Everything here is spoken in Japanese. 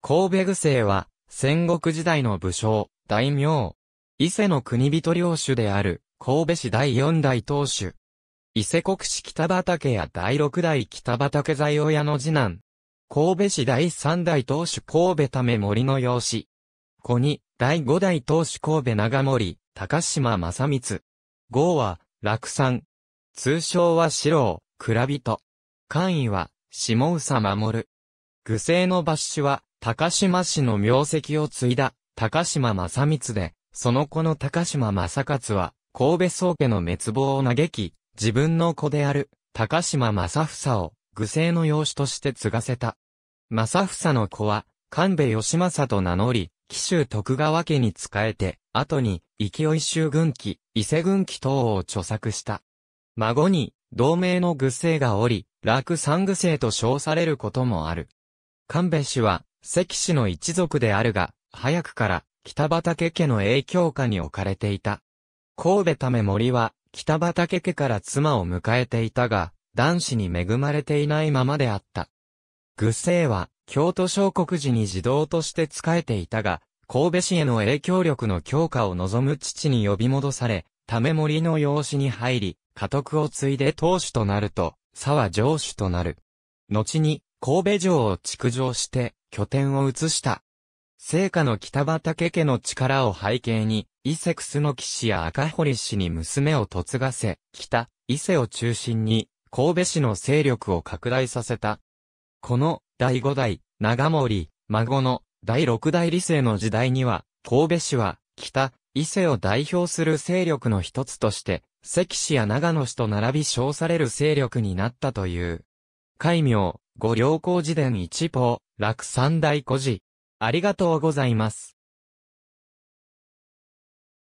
神戸具星は、戦国時代の武将、大名。伊勢の国人領主である、神戸市第四代当主。伊勢国市北畠や第六代北畠在親の次男。神戸市第三代当主神戸め森の養子。子に、第五代当主神戸長森、高島正光。号は、落山。通称は四郎、蔵人。官位は、下佐守。具星の抜手は、高島氏の名跡を継いだ、高島正光で、その子の高島正勝は、神戸宗家の滅亡を嘆き、自分の子である、高島正房を、愚政の養子として継がせた。正房の子は、神戸義政と名乗り、紀州徳川家に仕えて、後に、勢い州軍旗、伊勢軍旗等を著作した。孫に、同盟の愚政がおり、楽三愚政と称されることもある。神戸氏は、関氏の一族であるが、早くから北畠家の影響下に置かれていた。神戸ため森は北畠家から妻を迎えていたが、男子に恵まれていないままであった。愚政は京都小国寺に児童として仕えていたが、神戸市への影響力の強化を望む父に呼び戻され、ため森の養子に入り、家督を継いで当主となると、佐は上主となる。後に、神戸城を築城して拠点を移した。聖火の北畠家の力を背景に、伊勢楠木氏や赤堀氏に娘を嫁がせ、北、伊勢を中心に、神戸市の勢力を拡大させた。この、第五代、長森、孫の、第六代理性の時代には、神戸市は、北、伊勢を代表する勢力の一つとして、関市や長野市と並び称される勢力になったという。戒名、ご良好寺伝一報、楽三大古事。ありがとうございます。